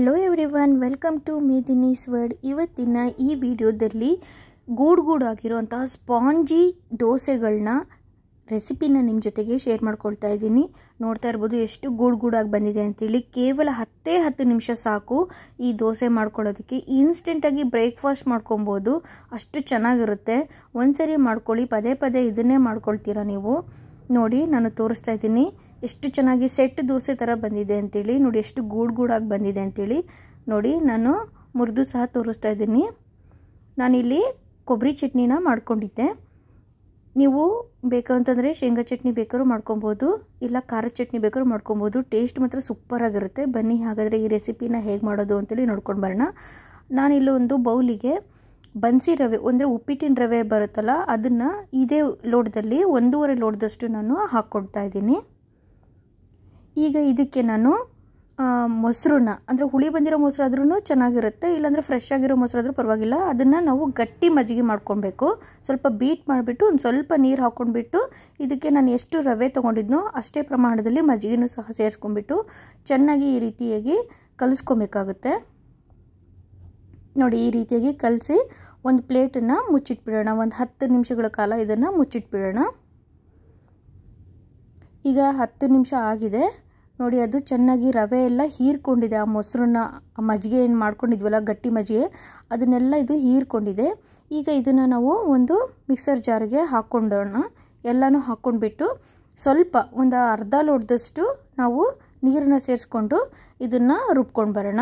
hello everyone welcome to Medini's world ಇವತ್ತಿನ ಈ ವಿಡಿಯೋದಲ್ಲಿ ಗೂಡ್ ಗೂಡಾಗಿರೋಂಥ ಸ್ಪಾಂಜಿ ದೋಸೆಗಳನ್ನ ರೆಸಿಪಿನ ನಿಮ್ಮ ಜೊತೆಗೆ ಶೇರ್ ಮಾಡ್ಕೊಳ್ತಾ ಇದ್ದೀನಿ ನೋಡ್ತಾ ಇರ್ಬೋದು ಎಷ್ಟು ಗೂಡ್ ಗೂಡಾಗಿ ಬಂದಿದೆ ಅಂತೇಳಿ ಕೇವಲ ಹತ್ತೇ ಹತ್ತು ನಿಮಿಷ ಸಾಕು ಈ ದೋಸೆ ಮಾಡ್ಕೊಳ್ಳೋದಕ್ಕೆ ಇನ್ಸ್ಟೆಂಟಾಗಿ ಬ್ರೇಕ್ಫಾಸ್ಟ್ ಮಾಡ್ಕೊಬೋದು ಅಷ್ಟು ಚೆನ್ನಾಗಿರುತ್ತೆ ಒಂದು ಸರಿ ಮಾಡ್ಕೊಳ್ಳಿ ಪದೇ ಪದೇ ಇದನ್ನೇ ಮಾಡ್ಕೊಳ್ತೀರಾ ನೀವು ನೋಡಿ ನಾನು ತೋರಿಸ್ತಾ ಇದ್ದೀನಿ ಎಷ್ಟು ಚೆನ್ನಾಗಿ ಸೆಟ್ ದೋಸೆ ಥರ ಬಂದಿದೆ ಅಂತೇಳಿ ನೋಡಿ ಎಷ್ಟು ಗೂಡು ಗೂಡಾಗಿ ಬಂದಿದೆ ಅಂತೇಳಿ ನೋಡಿ ನಾನು ಮುರಿದು ಸಹ ತೋರಿಸ್ತಾ ಇದ್ದೀನಿ ನಾನಿಲ್ಲಿ ಕೊಬ್ಬರಿ ಚಟ್ನಿನ ಮಾಡ್ಕೊಂಡಿದ್ದೆ ನೀವು ಬೇಕು ಶೇಂಗಾ ಚಟ್ನಿ ಬೇಕಾದ್ರೂ ಮಾಡ್ಕೊಬೋದು ಇಲ್ಲ ಖಾರ ಚಟ್ನಿ ಬೇಕಾದ್ರೂ ಮಾಡ್ಕೊಬೋದು ಟೇಸ್ಟ್ ಮಾತ್ರ ಸೂಪರಾಗಿರುತ್ತೆ ಬನ್ನಿ ಹಾಗಾದರೆ ಈ ರೆಸಿಪಿನ ಹೇಗೆ ಮಾಡೋದು ಅಂತೇಳಿ ನೋಡ್ಕೊಂಡು ಬರೋಣ ನಾನಿಲ್ಲಿ ಒಂದು ಬೌಲಿಗೆ ಬನ್ಸಿ ರವೆ ಅಂದರೆ ಉಪ್ಪಿಟ್ಟಿನ ರವೆ ಬರುತ್ತಲ್ಲ ಅದನ್ನು ಇದೇ ಲೋಟದಲ್ಲಿ ಒಂದೂವರೆ ಲೋಟದಷ್ಟು ನಾನು ಹಾಕ್ಕೊಳ್ತಾ ಇದ್ದೀನಿ ಈಗ ಇದಕ್ಕೆ ನಾನು ಮೊಸರನ್ನ ಅಂದರೆ ಹುಳಿ ಬಂದಿರೋ ಮೊಸರಾದ್ರೂ ಚೆನ್ನಾಗಿರುತ್ತೆ ಇಲ್ಲಾಂದರೆ ಫ್ರೆಶ್ ಆಗಿರೋ ಮೊಸರಾದರೂ ಪರವಾಗಿಲ್ಲ ಅದನ್ನು ನಾವು ಗಟ್ಟಿ ಮಜ್ಜಿಗೆ ಮಾಡ್ಕೊಬೇಕು ಸ್ವಲ್ಪ ಬೀಟ್ ಮಾಡಿಬಿಟ್ಟು ಒಂದು ಸ್ವಲ್ಪ ನೀರು ಹಾಕ್ಕೊಂಡ್ಬಿಟ್ಟು ಇದಕ್ಕೆ ನಾನು ಎಷ್ಟು ರವೆ ತೊಗೊಂಡಿದ್ನೋ ಅಷ್ಟೇ ಪ್ರಮಾಣದಲ್ಲಿ ಮಜ್ಜಿಗೆನೂ ಸಹ ಸೇರಿಸ್ಕೊಂಡ್ಬಿಟ್ಟು ಚೆನ್ನಾಗಿ ಈ ರೀತಿಯಾಗಿ ಕಲಿಸ್ಕೊಬೇಕಾಗುತ್ತೆ ನೋಡಿ ಈ ರೀತಿಯಾಗಿ ಕಲಸಿ ಒಂದು ಪ್ಲೇಟನ್ನು ಮುಚ್ಚಿಟ್ಬಿಡೋಣ ಒಂದು ಹತ್ತು ನಿಮಿಷಗಳ ಕಾಲ ಇದನ್ನು ಮುಚ್ಚಿಟ್ಬಿಡೋಣ ಈಗ ಹತ್ತು ನಿಮಿಷ ಆಗಿದೆ ನೋಡಿ ಅದು ಚೆನ್ನಾಗಿ ರವೆ ಎಲ್ಲ ಹೀರ್ಕೊಂಡಿದೆ ಆ ಮೊಸರನ್ನ ಆ ಮಜ್ಜಿಗೆ ಏನು ಮಾಡ್ಕೊಂಡಿದ್ವಲ್ಲ ಗಟ್ಟಿ ಮಜ್ಜಿಗೆ ಅದನ್ನೆಲ್ಲ ಇದು ಹೀರ್ಕೊಂಡಿದೆ ಈಗ ಇದನ್ನು ನಾವು ಒಂದು ಮಿಕ್ಸರ್ ಜಾರಿಗೆ ಹಾಕ್ಕೊಂಡೋಣ ಎಲ್ಲನೂ ಹಾಕ್ಕೊಂಡ್ಬಿಟ್ಟು ಸ್ವಲ್ಪ ಒಂದು ಅರ್ಧ ಲೋಡ್ದಷ್ಟು ನಾವು ನೀರನ್ನು ಸೇರಿಸ್ಕೊಂಡು ಇದನ್ನು ರುಬ್ಕೊಂಡು ಬರೋಣ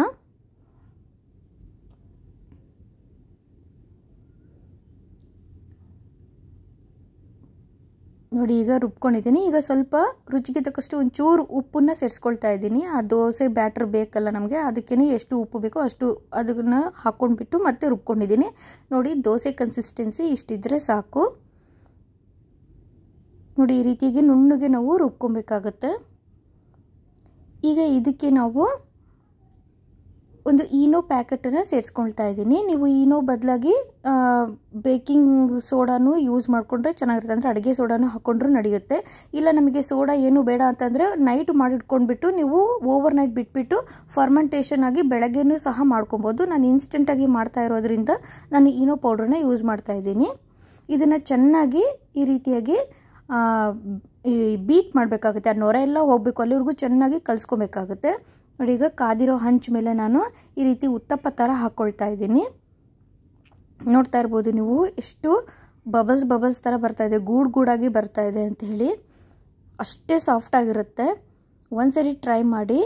ನೋಡಿ ಈಗ ರುಬ್ಕೊಂಡಿದ್ದೀನಿ ಈಗ ಸ್ವಲ್ಪ ರುಚಿಗೆ ತಕ್ಕಷ್ಟು ಒಂಚೂರು ಉಪ್ಪನ್ನು ಸೇರಿಸ್ಕೊಳ್ತಾ ಇದ್ದೀನಿ ಆ ದೋಸೆ ಬ್ಯಾಟ್ರ್ ಬೇಕಲ್ಲ ನಮಗೆ ಅದಕ್ಕೇ ಎಷ್ಟು ಉಪ್ಪು ಬೇಕೋ ಅಷ್ಟು ಅದನ್ನು ಹಾಕ್ಕೊಂಡ್ಬಿಟ್ಟು ಮತ್ತೆ ರುಬ್ಕೊಂಡಿದ್ದೀನಿ ನೋಡಿ ದೋಸೆ ಕನ್ಸಿಸ್ಟೆನ್ಸಿ ಇಷ್ಟಿದ್ರೆ ಸಾಕು ನೋಡಿ ಈ ರೀತಿಯಾಗಿ ನುಣ್ಣಗೆ ನಾವು ರುಬ್ಕೊಬೇಕಾಗತ್ತೆ ಈಗ ಇದಕ್ಕೆ ನಾವು ಒಂದು ಈನೋ ಪ್ಯಾಕೆಟನ್ನು ಸೇರಿಸ್ಕೊಳ್ತಾ ಇದ್ದೀನಿ ನೀವು ಈನೋ ಬದಲಾಗಿ ಬೇಕಿಂಗ್ ಸೋಡಾನು ಯೂಸ್ ಮಾಡಿಕೊಂಡ್ರೆ ಚೆನ್ನಾಗಿರುತ್ತೆ ಅಂದರೆ ಅಡುಗೆ ಸೋಡಾನು ಹಾಕ್ಕೊಂಡ್ರೂ ನಡೆಯುತ್ತೆ ಇಲ್ಲ ನಮಗೆ ಸೋಡಾ ಏನು ಬೇಡ ಅಂತಂದರೆ ನೈಟ್ ಮಾಡಿಟ್ಕೊಂಡ್ಬಿಟ್ಟು ನೀವು ಓವರ್ ನೈಟ್ ಬಿಟ್ಬಿಟ್ಟು ಫರ್ಮೆಂಟೇಷನ್ ಆಗಿ ಬೆಳಗ್ಗೆನೂ ಸಹ ಮಾಡ್ಕೊಬೋದು ನಾನು ಇನ್ಸ್ಟೆಂಟಾಗಿ ಮಾಡ್ತಾ ಇರೋದ್ರಿಂದ ನಾನು ಈನೋ ಪೌಡ್ರನ್ನ ಯೂಸ್ ಮಾಡ್ತಾ ಇದ್ದೀನಿ ಇದನ್ನು ಚೆನ್ನಾಗಿ ಈ ರೀತಿಯಾಗಿ ಬೀಟ್ ಮಾಡಬೇಕಾಗುತ್ತೆ ಆ ನೊರೆ ಎಲ್ಲ ಹೋಗಬೇಕು ಅಲ್ಲಿವರೆಗೂ ಚೆನ್ನಾಗಿ ಕಲಿಸ್ಕೊಬೇಕಾಗುತ್ತೆ ನೋಡಿ ಈಗ ಕಾದಿರೋ ಹಂಚ ಮೇಲೆ ನಾನು ಈ ರೀತಿ ಉತ್ತಪ್ಪ ಥರ ಹಾಕ್ಕೊಳ್ತಾ ಇದ್ದೀನಿ ನೋಡ್ತಾ ಇರ್ಬೋದು ನೀವು ಎಷ್ಟು ಬಬಲ್ಸ್ ಬಬಲ್ಸ್ ಥರ ಇದೆ ಗೂಡು ಗೂಡಾಗಿ ಬರ್ತಾ ಇದೆ ಅಂತ ಹೇಳಿ ಅಷ್ಟೇ ಸಾಫ್ಟಾಗಿರುತ್ತೆ ಒಂದು ಸರಿ ಟ್ರೈ ಮಾಡಿ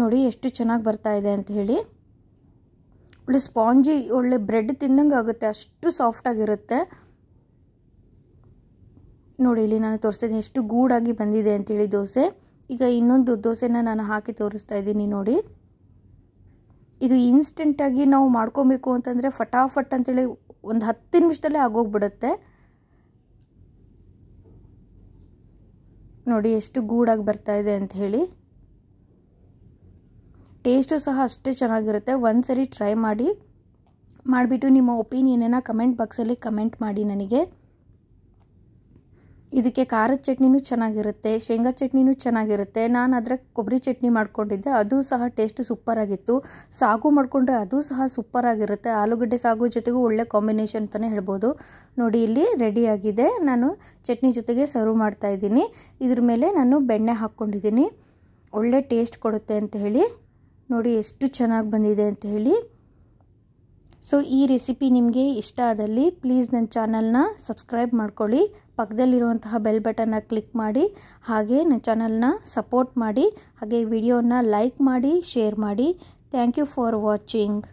ನೋಡಿ ಎಷ್ಟು ಚೆನ್ನಾಗಿ ಬರ್ತಾ ಇದೆ ಅಂತ ಹೇಳಿ ಒಳ್ಳೆ ಸ್ಪಾಂಜಿ ಒಳ್ಳೆ ಬ್ರೆಡ್ ತಿನ್ನಂಗೆ ಆಗುತ್ತೆ ಅಷ್ಟು ಸಾಫ್ಟಾಗಿರುತ್ತೆ ನೋಡಿ ಇಲ್ಲಿ ನಾನು ತೋರಿಸ್ತಿದ್ದೀನಿ ಎಷ್ಟು ಗೂಡಾಗಿ ಬಂದಿದೆ ಅಂಥೇಳಿ ದೋಸೆ ಈಗ ಇನ್ನೊಂದು ದೋಸೆನ ನಾನು ಹಾಕಿ ತೋರಿಸ್ತಾ ಇದ್ದೀನಿ ನೋಡಿ ಇದು ಇನ್ಸ್ಟೆಂಟಾಗಿ ನಾವು ಮಾಡ್ಕೊಬೇಕು ಅಂತಂದರೆ ಫಟಾಫಟ್ ಅಂತೇಳಿ ಒಂದು ಹತ್ತು ನಿಮಿಷದಲ್ಲೇ ಆಗೋಗ್ಬಿಡುತ್ತೆ ನೋಡಿ ಎಷ್ಟು ಗೂಡಾಗಿ ಬರ್ತಾ ಇದೆ ಅಂತ ಹೇಳಿ ಟೇಸ್ಟು ಸಹ ಅಷ್ಟೇ ಚೆನ್ನಾಗಿರುತ್ತೆ ಒಂದು ಸರಿ ಟ್ರೈ ಮಾಡಿ ಮಾಡಿಬಿಟ್ಟು ನಿಮ್ಮ ಒಪಿನಿಯನನ್ನು ಕಮೆಂಟ್ ಬಾಕ್ಸಲ್ಲಿ ಕಮೆಂಟ್ ಮಾಡಿ ನನಗೆ ಇದಕ್ಕೆ ಖಾರದ ಚಟ್ನಿನೂ ಚೆನ್ನಾಗಿರುತ್ತೆ ಶೇಂಗಾ ಚಟ್ನಿನೂ ಚೆನ್ನಾಗಿರುತ್ತೆ ನಾನು ಅದರ ಕೊಬ್ಬರಿ ಚಟ್ನಿ ಮಾಡ್ಕೊಂಡಿದ್ದೆ ಅದು ಸಹ ಟೇಸ್ಟ್ ಸೂಪರಾಗಿತ್ತು ಸಾಗು ಮಾಡಿಕೊಂಡ್ರೆ ಅದು ಸಹ ಸೂಪರಾಗಿರುತ್ತೆ ಆಲೂಗಡ್ಡೆ ಸಾಗು ಜೊತೆಗೂ ಒಳ್ಳೆ ಕಾಂಬಿನೇಷನ್ ಅಂತಲೇ ಹೇಳ್ಬೋದು ನೋಡಿ ಇಲ್ಲಿ ರೆಡಿಯಾಗಿದೆ ನಾನು ಚಟ್ನಿ ಜೊತೆಗೆ ಸರ್ವ್ ಮಾಡ್ತಾ ಇದ್ದೀನಿ ಇದ್ರ ಮೇಲೆ ನಾನು ಬೆಣ್ಣೆ ಹಾಕ್ಕೊಂಡಿದ್ದೀನಿ ಒಳ್ಳೆ ಟೇಸ್ಟ್ ಕೊಡುತ್ತೆ ಅಂತ ಹೇಳಿ ನೋಡಿ ಎಷ್ಟು ಚೆನ್ನಾಗಿ ಬಂದಿದೆ ಅಂತ ಹೇಳಿ ಸೊ ಈ ರೆಸಿಪಿ ನಿಮಗೆ ಇಷ್ಟ ಆದಲ್ಲಿ ಪ್ಲೀಸ್ ನನ್ನ ಚಾನಲ್ನ ಸಬ್ಸ್ಕ್ರೈಬ್ ಮಾಡ್ಕೊಳ್ಳಿ ಪಕ್ಕದಲ್ಲಿರುವಂತಹ ಬೆಲ್ ಬಟನ್ನ ಕ್ಲಿಕ್ ಮಾಡಿ ಹಾಗೆ ನನ್ನ ಚಾನಲ್ನ ಸಪೋರ್ಟ್ ಮಾಡಿ ಹಾಗೆ ವಿಡಿಯೋನ ಲೈಕ್ ಮಾಡಿ ಶೇರ್ ಮಾಡಿ ಥ್ಯಾಂಕ್ ಯು ಫಾರ್ ವಾಚಿಂಗ್